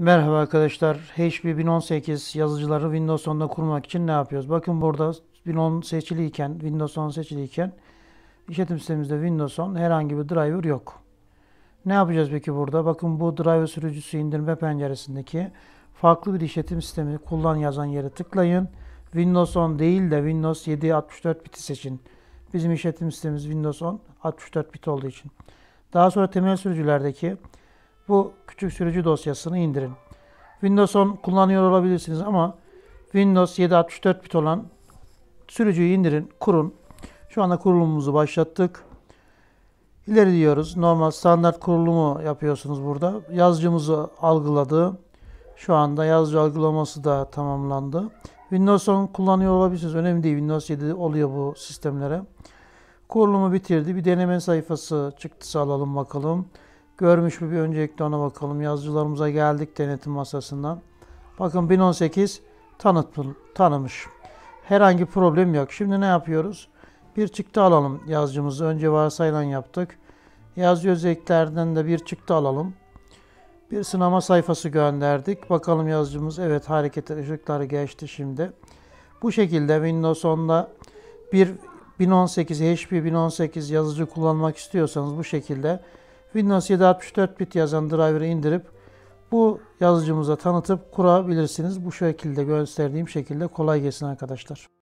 Merhaba arkadaşlar. HP 1018 yazıcıları Windows 10'da kurmak için ne yapıyoruz? Bakın burada 1010 seçiliyken, Windows 10 seçiliyken işletim sistemimizde Windows 10 herhangi bir driver yok. Ne yapacağız peki burada? Bakın bu driver sürücüsü indirme penceresindeki farklı bir işletim sistemi kullan yazan yere tıklayın. Windows 10 değil de Windows 7 64 biti seçin. Bizim işletim sistemimiz Windows 10 64 bit olduğu için. Daha sonra temel sürücülerdeki bu küçük sürücü dosyasını indirin. Windows 10 kullanıyor olabilirsiniz ama Windows 7 64 bit olan sürücüyü indirin, kurun. Şu anda kurulumumuzu başlattık. İleri diyoruz. Normal standart kurulumu yapıyorsunuz burada. Yazıcımızı algıladı. Şu anda yazıcı algılaması da tamamlandı. Windows 10 kullanıyor olabilirsiniz. Önemli değil. Windows 7 oluyor bu sistemlere. Kurulumu bitirdi. Bir deneme sayfası çıktısı alalım bakalım görmüş mü bir öncelikle ona bakalım. Yazıcılarımıza geldik denetim masasından. Bakın 1018 tanıtım, tanımış. Herhangi problem yok. Şimdi ne yapıyoruz? Bir çıktı alalım yazıcımızı. Önce varsayılan yaptık. Yazıcı özelliklerden de bir çıktı alalım. Bir sınama sayfası gönderdik. Bakalım yazıcımız evet hareket ışıkları geçti şimdi. Bu şekilde Windows 10'da bir 1018 HP 1018 yazıcı kullanmak istiyorsanız bu şekilde Windows 7 64 bit yazan driver'ı indirip bu yazıcımıza tanıtıp kurabilirsiniz. Bu şekilde gösterdiğim şekilde kolay gelsin arkadaşlar.